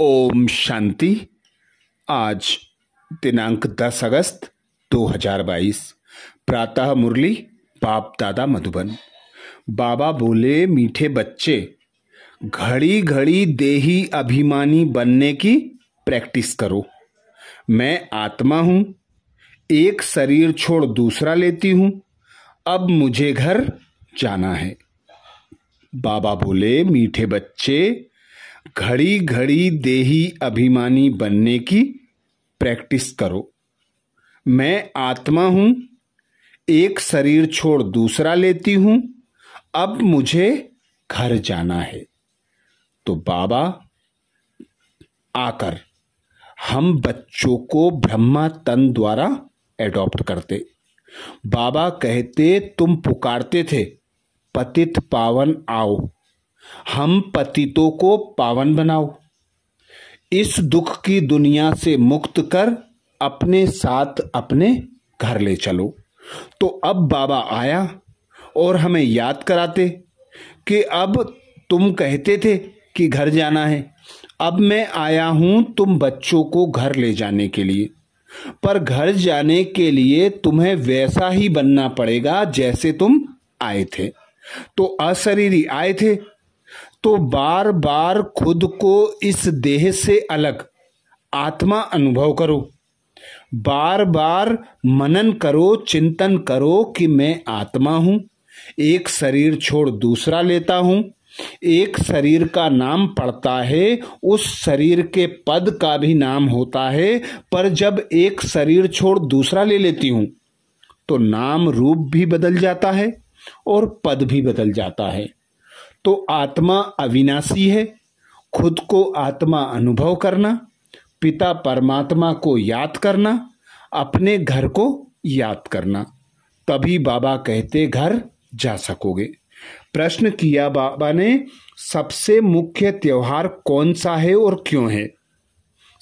ओम शांति आज दिनांक 10 अगस्त 2022 प्रातः मुरली बाप दादा मधुबन बाबा बोले मीठे बच्चे घड़ी घड़ी देही अभिमानी बनने की प्रैक्टिस करो मैं आत्मा हूँ एक शरीर छोड़ दूसरा लेती हूँ अब मुझे घर जाना है बाबा बोले मीठे बच्चे घड़ी घड़ी देही अभिमानी बनने की प्रैक्टिस करो मैं आत्मा हूं एक शरीर छोड़ दूसरा लेती हूं अब मुझे घर जाना है तो बाबा आकर हम बच्चों को ब्रह्मा तन द्वारा एडॉप्ट करते बाबा कहते तुम पुकारते थे पतित पावन आओ हम पतितों को पावन बनाओ इस दुख की दुनिया से मुक्त कर अपने साथ अपने घर ले चलो तो अब बाबा आया और हमें याद कराते कि अब तुम कहते थे कि घर जाना है अब मैं आया हूं तुम बच्चों को घर ले जाने के लिए पर घर जाने के लिए तुम्हें वैसा ही बनना पड़ेगा जैसे तुम आए थे तो अशरीरी आए थे तो बार बार खुद को इस देह से अलग आत्मा अनुभव करो बार बार मनन करो चिंतन करो कि मैं आत्मा हूं एक शरीर छोड़ दूसरा लेता हूं एक शरीर का नाम पड़ता है उस शरीर के पद का भी नाम होता है पर जब एक शरीर छोड़ दूसरा ले लेती हूं तो नाम रूप भी बदल जाता है और पद भी बदल जाता है तो आत्मा अविनाशी है खुद को आत्मा अनुभव करना पिता परमात्मा को याद करना अपने घर को याद करना तभी बाबा कहते घर जा सकोगे प्रश्न किया बाबा ने सबसे मुख्य त्योहार कौन सा है और क्यों है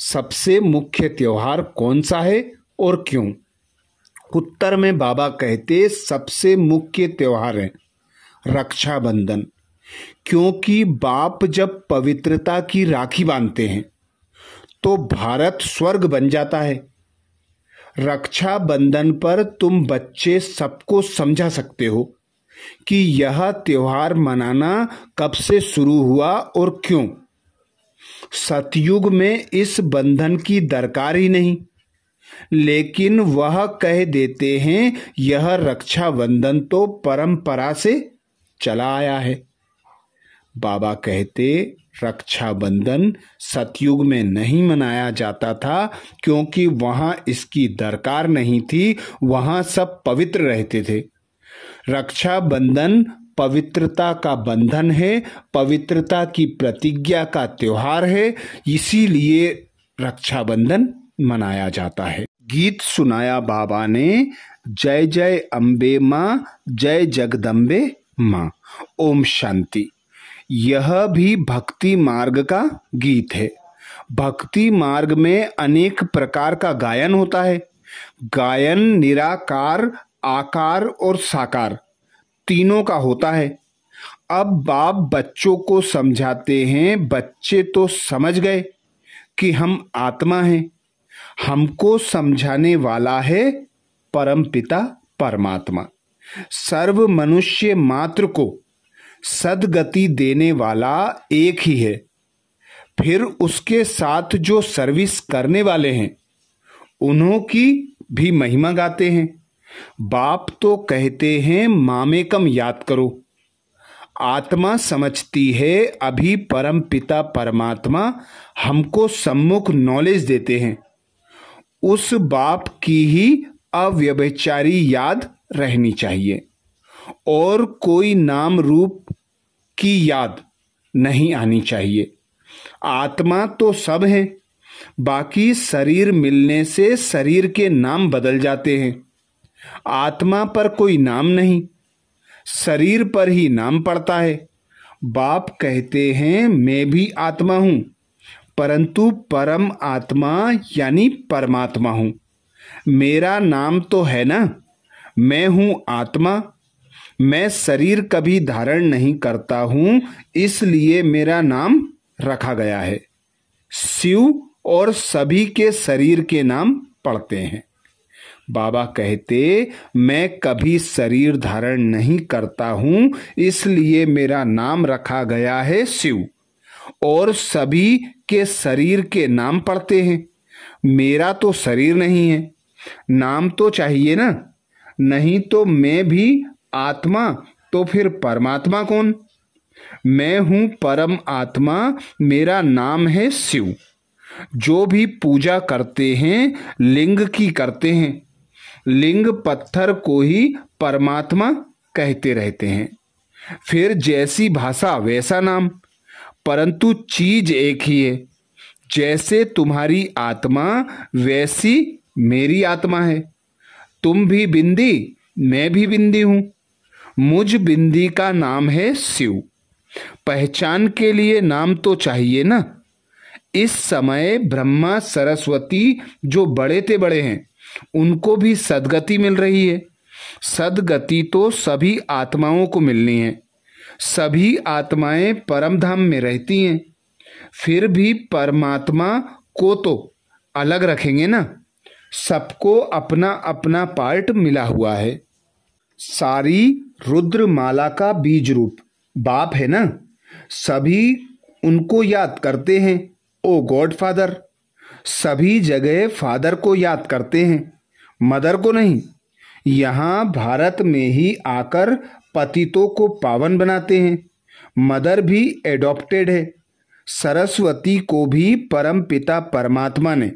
सबसे मुख्य त्योहार कौन सा है और क्यों उत्तर में बाबा कहते सबसे मुख्य त्योहार है रक्षाबंधन क्योंकि बाप जब पवित्रता की राखी बांधते हैं तो भारत स्वर्ग बन जाता है रक्षा बंधन पर तुम बच्चे सबको समझा सकते हो कि यह त्योहार मनाना कब से शुरू हुआ और क्यों सतयुग में इस बंधन की दरकार ही नहीं लेकिन वह कह देते हैं यह रक्षाबंधन तो परंपरा से चला आया है बाबा कहते रक्षाबंधन सतयुग में नहीं मनाया जाता था क्योंकि वहां इसकी दरकार नहीं थी वहां सब पवित्र रहते थे रक्षाबंधन पवित्रता का बंधन है पवित्रता की प्रतिज्ञा का त्योहार है इसीलिए रक्षाबंधन मनाया जाता है गीत सुनाया बाबा ने जय जय अम्बे माँ जय जगदम्बे माँ ओम शांति यह भी भक्ति मार्ग का गीत है भक्ति मार्ग में अनेक प्रकार का गायन होता है गायन निराकार आकार और साकार तीनों का होता है अब बाप बच्चों को समझाते हैं बच्चे तो समझ गए कि हम आत्मा हैं हमको समझाने वाला है परमपिता परमात्मा सर्व मनुष्य मात्र को सदगति देने वाला एक ही है फिर उसके साथ जो सर्विस करने वाले हैं उन्हों की भी महिमा गाते हैं बाप तो कहते हैं मामे कम याद करो आत्मा समझती है अभी परम पिता परमात्मा हमको सम्मुख नॉलेज देते हैं उस बाप की ही अव्यभिचारी याद रहनी चाहिए और कोई नाम रूप की याद नहीं आनी चाहिए आत्मा तो सब है बाकी शरीर मिलने से शरीर के नाम बदल जाते हैं आत्मा पर कोई नाम नहीं शरीर पर ही नाम पड़ता है बाप कहते हैं मैं भी आत्मा हूं परंतु परम आत्मा यानी परमात्मा हूं मेरा नाम तो है ना मैं हूं आत्मा मैं शरीर कभी धारण नहीं करता हूं इसलिए मेरा नाम रखा गया है शिव और सभी के शरीर के नाम पढ़ते हैं बाबा कहते मैं कभी शरीर धारण नहीं करता हूं इसलिए मेरा नाम रखा गया है शिव और सभी के शरीर के नाम पढ़ते हैं मेरा तो शरीर नहीं है नाम तो चाहिए ना नहीं तो मैं भी आत्मा तो फिर परमात्मा कौन मैं हूं परम आत्मा मेरा नाम है शिव जो भी पूजा करते हैं लिंग की करते हैं लिंग पत्थर को ही परमात्मा कहते रहते हैं फिर जैसी भाषा वैसा नाम परंतु चीज एक ही है जैसे तुम्हारी आत्मा वैसी मेरी आत्मा है तुम भी बिंदी मैं भी बिंदी हूं मुझ बिंदी का नाम है शिव पहचान के लिए नाम तो चाहिए ना इस समय ब्रह्मा सरस्वती जो बड़े ते बड़े हैं उनको भी सदगति मिल रही है सदगति तो सभी आत्माओं को मिलनी है सभी आत्माएं परम धाम में रहती हैं फिर भी परमात्मा को तो अलग रखेंगे ना सबको अपना अपना पार्ट मिला हुआ है सारी रुद्रमाला का बीज रूप बाप है ना सभी उनको याद करते हैं ओ गॉड फादर सभी जगह फादर को याद करते हैं मदर को नहीं यहाँ भारत में ही आकर पतितों को पावन बनाते हैं मदर भी एडॉप्टेड है सरस्वती को भी परम पिता परमात्मा ने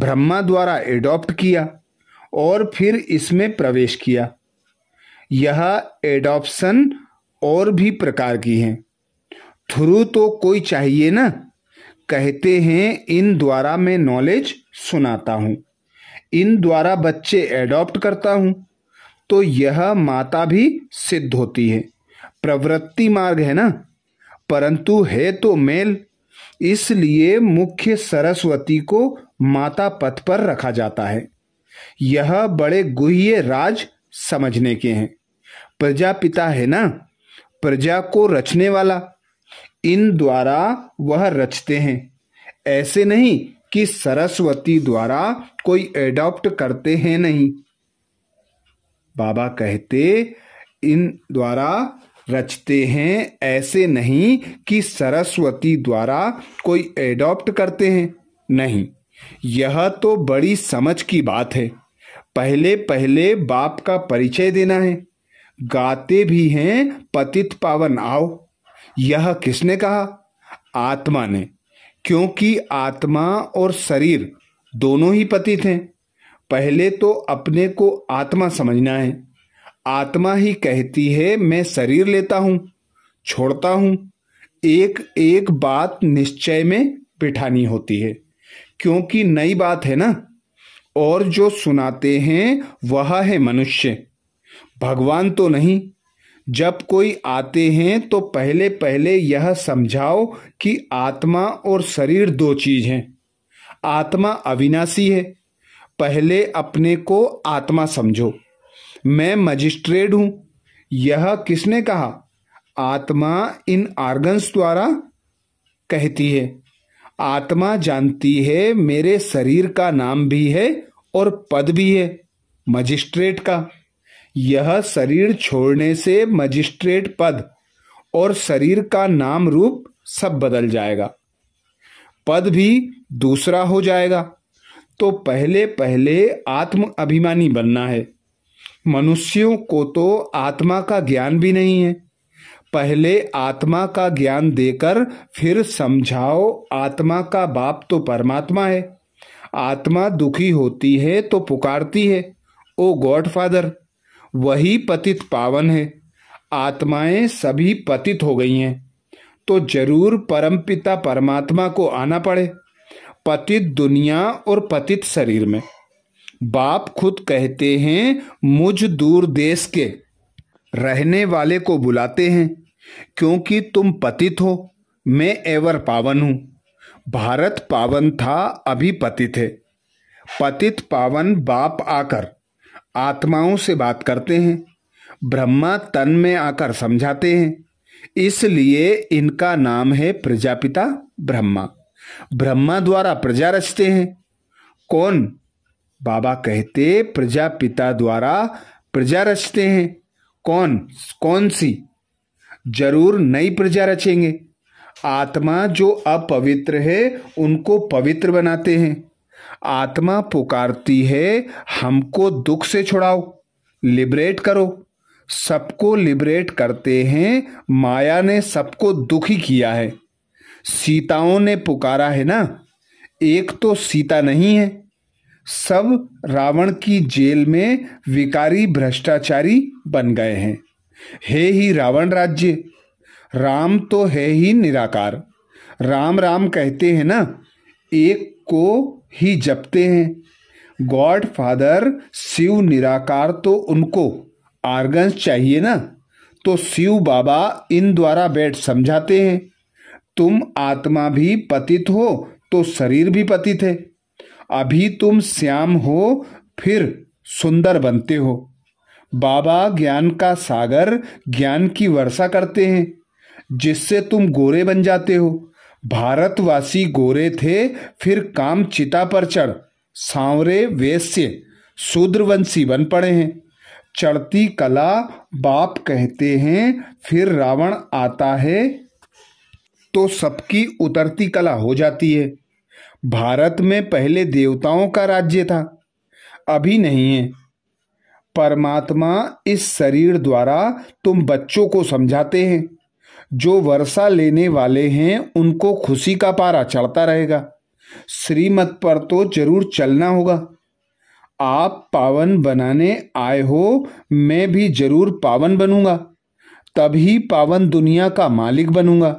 ब्रह्मा द्वारा एडॉप्ट किया और फिर इसमें प्रवेश किया यह एडॉप्शन और भी प्रकार की हैं थ्रू तो कोई चाहिए ना कहते हैं इन द्वारा मैं नॉलेज सुनाता हूं इन द्वारा बच्चे एडॉप्ट करता हूं तो यह माता भी सिद्ध होती है प्रवृत्ति मार्ग है ना परंतु है तो मेल इसलिए मुख्य सरस्वती को माता पथ पर रखा जाता है यह बड़े गुह्य राज समझने के हैं प्रजापिता है ना प्रजा को रचने वाला इन द्वारा वह रचते हैं ऐसे नहीं कि सरस्वती द्वारा कोई एडॉप्ट करते हैं नहीं बाबा कहते इन द्वारा रचते हैं ऐसे नहीं कि सरस्वती द्वारा कोई एडॉप्ट करते हैं नहीं यह तो बड़ी समझ की बात है पहले पहले बाप का परिचय देना है गाते भी हैं पतित पावन आओ यह किसने कहा आत्मा ने क्योंकि आत्मा और शरीर दोनों ही पतित हैं पहले तो अपने को आत्मा समझना है आत्मा ही कहती है मैं शरीर लेता हूं छोड़ता हूं एक एक बात निश्चय में बिठानी होती है क्योंकि नई बात है ना और जो सुनाते हैं वह है मनुष्य भगवान तो नहीं जब कोई आते हैं तो पहले पहले यह समझाओ कि आत्मा और शरीर दो चीज हैं आत्मा अविनाशी है पहले अपने को आत्मा समझो मैं मजिस्ट्रेट हूं यह किसने कहा आत्मा इन आर्गन्स द्वारा कहती है आत्मा जानती है मेरे शरीर का नाम भी है और पद भी है मजिस्ट्रेट का यह शरीर छोड़ने से मजिस्ट्रेट पद और शरीर का नाम रूप सब बदल जाएगा पद भी दूसरा हो जाएगा तो पहले पहले आत्म अभिमानी बनना है मनुष्यों को तो आत्मा का ज्ञान भी नहीं है पहले आत्मा का ज्ञान देकर फिर समझाओ आत्मा का बाप तो परमात्मा है आत्मा दुखी होती है तो पुकारती है ओ गॉड फादर वही पतित पावन है आत्माएं सभी पतित हो गई हैं तो जरूर परमपिता परमात्मा को आना पड़े पतित दुनिया और पतित शरीर में बाप खुद कहते हैं मुझ दूर देश के रहने वाले को बुलाते हैं क्योंकि तुम पतित हो मैं एवर पावन हूं भारत पावन था अभी पतित है पतित पावन बाप आकर आत्माओं से बात करते हैं ब्रह्मा तन में आकर समझाते हैं इसलिए इनका नाम है प्रजापिता ब्रह्मा ब्रह्मा द्वारा प्रजा रचते हैं कौन बाबा कहते प्रजापिता द्वारा प्रजा रचते हैं कौन कौन सी जरूर नई प्रजा रचेंगे आत्मा जो अपवित्र है उनको पवित्र बनाते हैं आत्मा पुकारती है हमको दुख से छुड़ाओ लिबरेट करो सबको लिबरेट करते हैं माया ने सबको दुखी किया है सीताओं ने पुकारा है ना एक तो सीता नहीं है सब रावण की जेल में विकारी भ्रष्टाचारी बन गए हैं हे ही रावण राज्य राम तो है ही निराकार राम राम कहते हैं ना एक को ही जपते हैं गॉड फादर शिव निराकार तो उनको आर्गन्स चाहिए ना तो शिव बाबा इन द्वारा बैठ समझाते हैं तुम आत्मा भी पतित हो तो शरीर भी पतित है अभी तुम श्याम हो फिर सुंदर बनते हो बाबा ज्ञान का सागर ज्ञान की वर्षा करते हैं जिससे तुम गोरे बन जाते हो भारतवासी गोरे थे फिर काम चिता पर चढ़ सांवरे वेश्य शूद्रवंशी बन पड़े हैं चढ़ती कला बाप कहते हैं फिर रावण आता है तो सबकी उतरती कला हो जाती है भारत में पहले देवताओं का राज्य था अभी नहीं है परमात्मा इस शरीर द्वारा तुम बच्चों को समझाते हैं जो वर्षा लेने वाले हैं उनको खुशी का पारा चढ़ता रहेगा श्रीमत पर तो जरूर चलना होगा आप पावन बनाने आए हो मैं भी जरूर पावन बनूंगा तभी पावन दुनिया का मालिक बनूंगा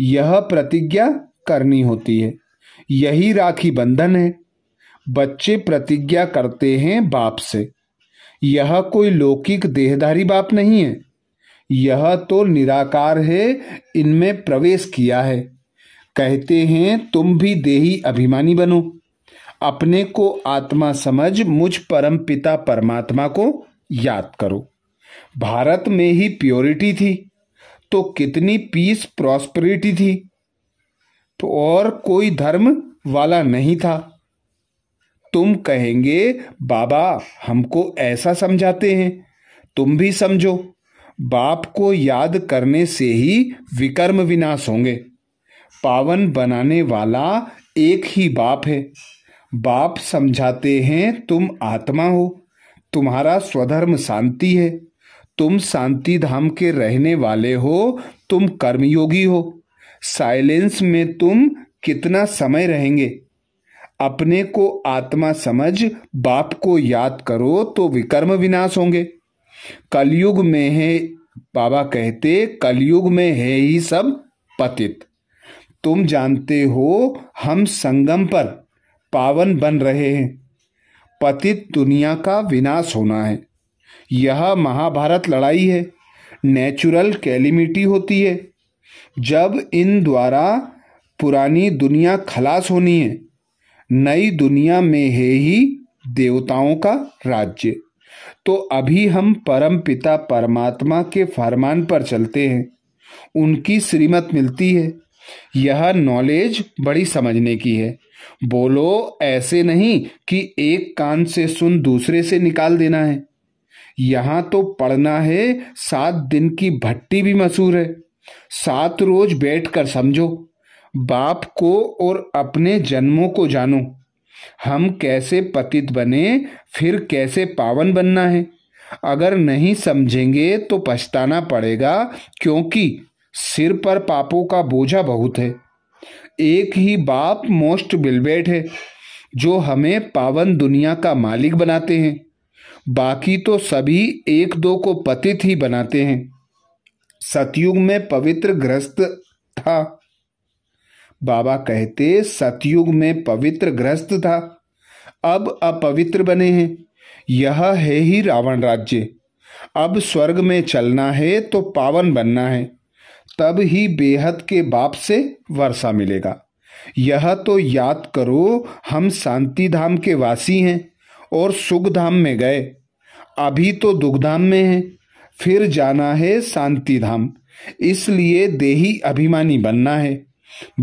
यह प्रतिज्ञा करनी होती है यही राखी बंधन है बच्चे प्रतिज्ञा करते हैं बाप से यह कोई लौकिक देहधारी बाप नहीं है यह तो निराकार है इनमें प्रवेश किया है कहते हैं तुम भी देही अभिमानी बनो अपने को आत्मा समझ मुझ परम पिता परमात्मा को याद करो भारत में ही प्योरिटी थी तो कितनी पीस प्रॉस्परिटी थी तो और कोई धर्म वाला नहीं था तुम कहेंगे बाबा हमको ऐसा समझाते हैं तुम भी समझो बाप को याद करने से ही विकर्म विनाश होंगे पावन बनाने वाला एक ही बाप है बाप समझाते हैं तुम आत्मा हो तुम्हारा स्वधर्म शांति है तुम शांति धाम के रहने वाले हो तुम कर्मयोगी हो साइलेंस में तुम कितना समय रहेंगे अपने को आत्मा समझ बाप को याद करो तो विकर्म विनाश होंगे कलयुग में है बाबा कहते कलयुग में है ही सब पतित तुम जानते हो हम संगम पर पावन बन रहे हैं पतित दुनिया का विनाश होना है यह महाभारत लड़ाई है नेचुरल कैलिमिटी होती है जब इन द्वारा पुरानी दुनिया खलास होनी है नई दुनिया में है ही देवताओं का राज्य तो अभी हम परम पिता परमात्मा के फरमान पर चलते हैं उनकी श्रीमत मिलती है यह नॉलेज बड़ी समझने की है बोलो ऐसे नहीं कि एक कान से सुन दूसरे से निकाल देना है यहां तो पढ़ना है सात दिन की भट्टी भी मशहूर है सात रोज बैठ कर समझो बाप को और अपने जन्मों को जानो हम कैसे पतित बने फिर कैसे पावन बनना है अगर नहीं समझेंगे तो पछताना पड़ेगा क्योंकि सिर पर पापों का बोझा बहुत है एक ही बाप मोस्ट बिलबेट है जो हमें पावन दुनिया का मालिक बनाते हैं बाकी तो सभी एक दो को पतित ही बनाते हैं सतयुग में पवित्र ग्रस्त था बाबा कहते सतयुग में पवित्र ग्रस्त था अब अपवित्र बने हैं यह है ही रावण राज्य अब स्वर्ग में चलना है तो पावन बनना है तब ही बेहद के बाप से वर्षा मिलेगा यह तो याद करो हम शांति धाम के वासी हैं और सुख धाम में गए अभी तो दुख धाम में हैं फिर जाना है शांति धाम इसलिए देही अभिमानी बनना है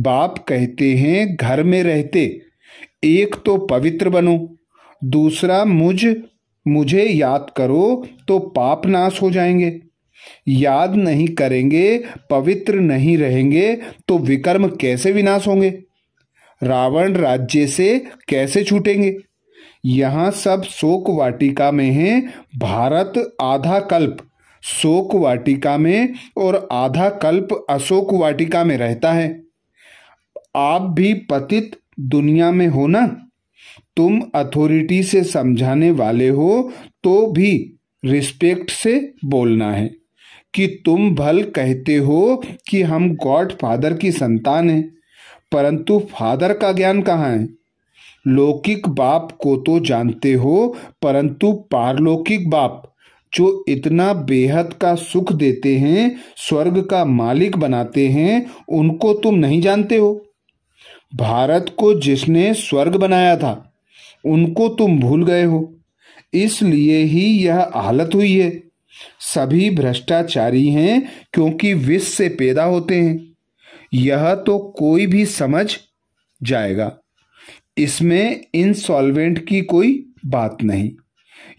बाप कहते हैं घर में रहते एक तो पवित्र बनो दूसरा मुझ मुझे याद करो तो पाप नाश हो जाएंगे याद नहीं करेंगे पवित्र नहीं रहेंगे तो विकर्म कैसे विनाश होंगे रावण राज्य से कैसे छूटेंगे यहां सब शोक वाटिका में है भारत आधा कल्प शोक वाटिका में और आधा कल्प अशोक वाटिका में रहता है आप भी पतित दुनिया में हो ना तुम अथॉरिटी से समझाने वाले हो तो भी रिस्पेक्ट से बोलना है कि तुम भल कहते हो कि हम गॉड फादर की संतान हैं परंतु फादर का ज्ञान कहाँ है लौकिक बाप को तो जानते हो परंतु पारलौकिक बाप जो इतना बेहद का सुख देते हैं स्वर्ग का मालिक बनाते हैं उनको तुम नहीं जानते हो भारत को जिसने स्वर्ग बनाया था उनको तुम भूल गए हो इसलिए ही यह हालत हुई है सभी भ्रष्टाचारी हैं क्योंकि विष से पैदा होते हैं यह तो कोई भी समझ जाएगा इसमें इंसॉल्वेंट की कोई बात नहीं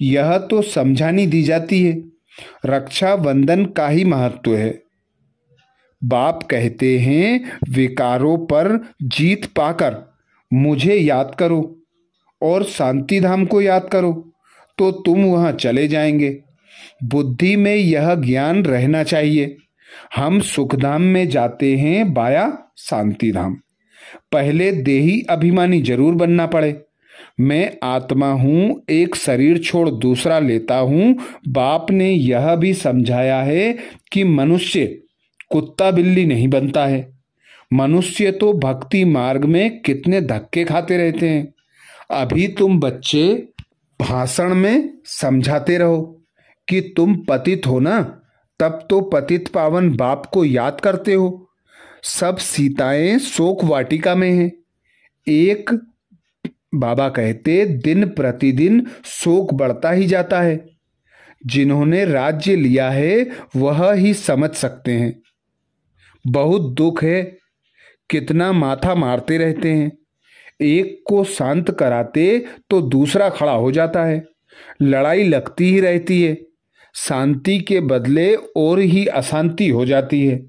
यह तो समझानी दी जाती है रक्षाबंधन का ही महत्व है बाप कहते हैं विकारों पर जीत पाकर मुझे याद करो और शांति धाम को याद करो तो तुम वहां चले जाएंगे बुद्धि में यह ज्ञान रहना चाहिए हम सुखधाम में जाते हैं बाया शांति धाम पहले देही अभिमानी जरूर बनना पड़े मैं आत्मा हूं एक शरीर छोड़ दूसरा लेता हूं बाप ने यह भी समझाया है कि मनुष्य कुत्ता बिल्ली नहीं बनता है मनुष्य तो भक्ति मार्ग में कितने धक्के खाते रहते हैं अभी तुम बच्चे भाषण में समझाते रहो कि तुम पतित हो ना तब तो पतित पावन बाप को याद करते हो सब सीताएं शोक वाटिका में हैं एक बाबा कहते दिन प्रतिदिन शोक बढ़ता ही जाता है जिन्होंने राज्य लिया है वह ही समझ सकते हैं बहुत दुख है कितना माथा मारते रहते हैं एक को शांत कराते तो दूसरा खड़ा हो जाता है लड़ाई लगती ही रहती है शांति के बदले और ही अशांति हो जाती है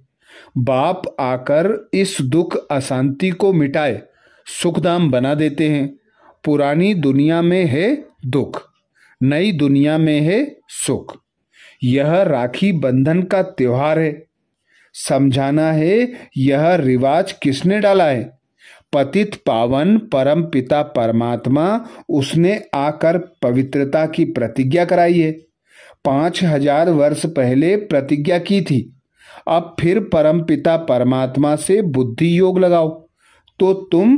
बाप आकर इस दुख अशांति को मिटाए सुखदाम बना देते हैं पुरानी दुनिया में है दुख नई दुनिया में है सुख यह राखी बंधन का त्यौहार है समझाना है यह रिवाज किसने डाला है पतित पावन परम पिता परमात्मा उसने आकर पवित्रता की प्रतिज्ञा कराई है पांच हजार वर्ष पहले प्रतिज्ञा की थी अब फिर परम पिता परमात्मा से बुद्धि योग लगाओ तो तुम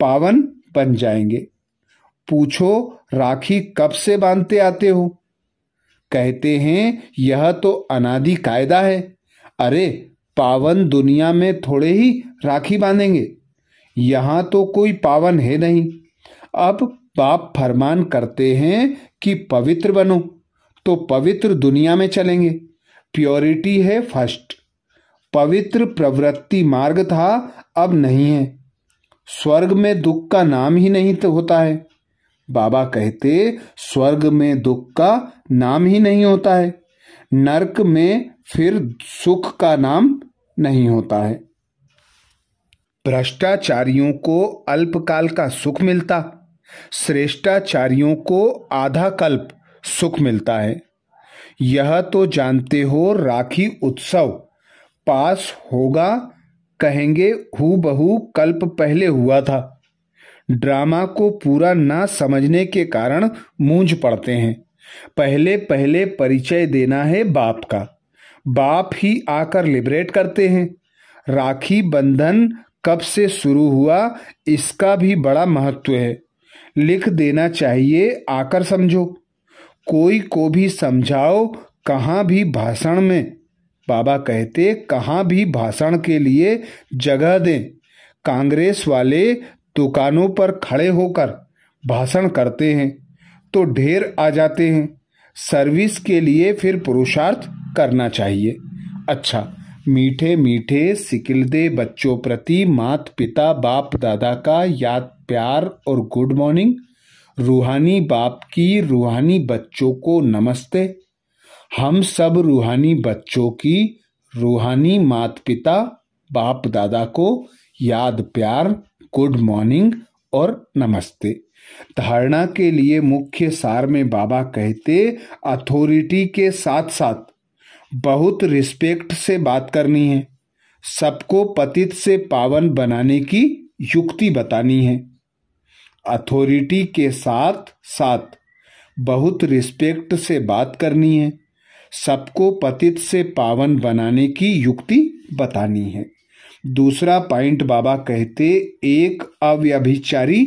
पावन बन जाएंगे पूछो राखी कब से बांधते आते हो कहते हैं यह तो अनादि कायदा है अरे पावन दुनिया में थोड़े ही राखी बांधेंगे यहां तो कोई पावन है नहीं अब बाप फरमान करते हैं कि पवित्र बनो तो पवित्र दुनिया में चलेंगे प्योरिटी है फर्स्ट पवित्र प्रवृत्ति मार्ग था अब नहीं है स्वर्ग में दुख का नाम ही नहीं तो होता है बाबा कहते स्वर्ग में दुख का नाम ही नहीं होता है नरक में फिर सुख का नाम नहीं होता है भ्रष्टाचारियों को अल्पकाल का सुख मिलता श्रेष्ठाचारियों को आधा कल्प सुख मिलता है यह तो जानते हो राखी उत्सव पास होगा कहेंगे हु बहु कल्प पहले हुआ था ड्रामा को पूरा ना समझने के कारण मूंझ पड़ते हैं पहले पहले परिचय देना है बाप का बाप ही आकर लिबरेट करते हैं राखी बंधन कब से शुरू हुआ इसका भी बड़ा महत्व है लिख देना चाहिए आकर समझो कोई को भी समझाओ कहाँ भी भाषण में बाबा कहते कहाँ भी भाषण के लिए जगह दें कांग्रेस वाले दुकानों पर खड़े होकर भाषण करते हैं तो ढेर आ जाते हैं सर्विस के लिए फिर पुरुषार्थ करना चाहिए अच्छा मीठे मीठे सिकिलदे बच्चों प्रति मात पिता बाप दादा का याद प्यार और गुड मॉर्निंग रूहानी बाप की रूहानी बच्चों को नमस्ते हम सब रूहानी बच्चों की रूहानी मात पिता बाप दादा को याद प्यार गुड मॉर्निंग और नमस्ते धारणा के लिए मुख्य सार में बाबा कहते अथॉरिटी के साथ साथ बहुत रिस्पेक्ट से बात करनी है सबको पतित से पावन बनाने की युक्ति बतानी है अथॉरिटी के साथ साथ बहुत रिस्पेक्ट से बात करनी है सबको पतित से पावन बनाने की युक्ति बतानी है दूसरा पॉइंट बाबा कहते एक अव्यभिचारी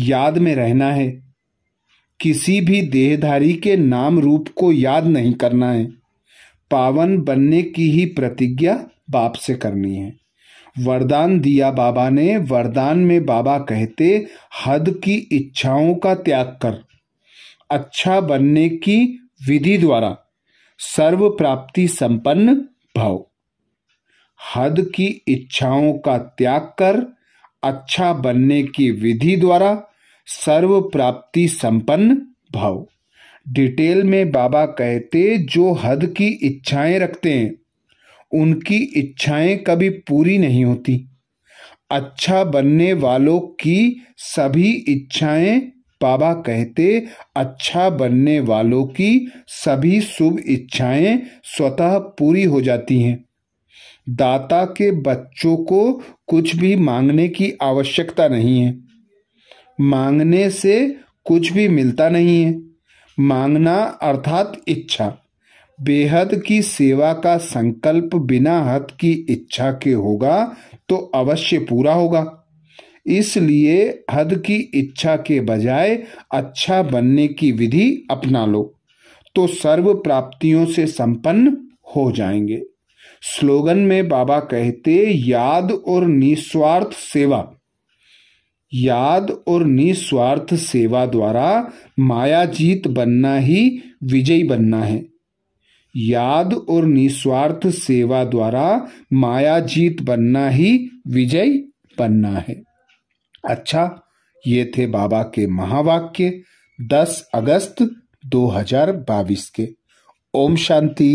याद में रहना है किसी भी देहधारी के नाम रूप को याद नहीं करना है पावन बनने की ही प्रतिज्ञा बाप से करनी है वरदान दिया बाबा ने वरदान में बाबा कहते हद की इच्छाओं का त्याग कर अच्छा बनने की विधि द्वारा सर्व प्राप्ति संपन्न भाव हद की इच्छाओं का त्याग कर अच्छा बनने की विधि द्वारा सर्व प्राप्ति संपन्न भाव डिटेल में बाबा कहते जो हद की इच्छाएं रखते हैं उनकी इच्छाएं कभी पूरी नहीं होती अच्छा बनने वालों की सभी इच्छाएं बाबा कहते अच्छा बनने वालों की सभी शुभ इच्छाएं स्वतः पूरी हो जाती हैं दाता के बच्चों को कुछ भी मांगने की आवश्यकता नहीं है मांगने से कुछ भी मिलता नहीं है मांगना अर्थात इच्छा बेहद की सेवा का संकल्प बिना हद की इच्छा के होगा तो अवश्य पूरा होगा इसलिए हद की इच्छा के बजाय अच्छा बनने की विधि अपना लो तो सर्व प्राप्तियों से संपन्न हो जाएंगे स्लोगन में बाबा कहते याद और निस्वार्थ सेवा याद और निस्वार्थ सेवा द्वारा मायाजीत बनना ही विजयी बनना है याद और निस्वार्थ सेवा द्वारा माया जीत बनना ही विजय बनना है अच्छा ये थे बाबा के महावाक्य 10 अगस्त 2022 के ओम शांति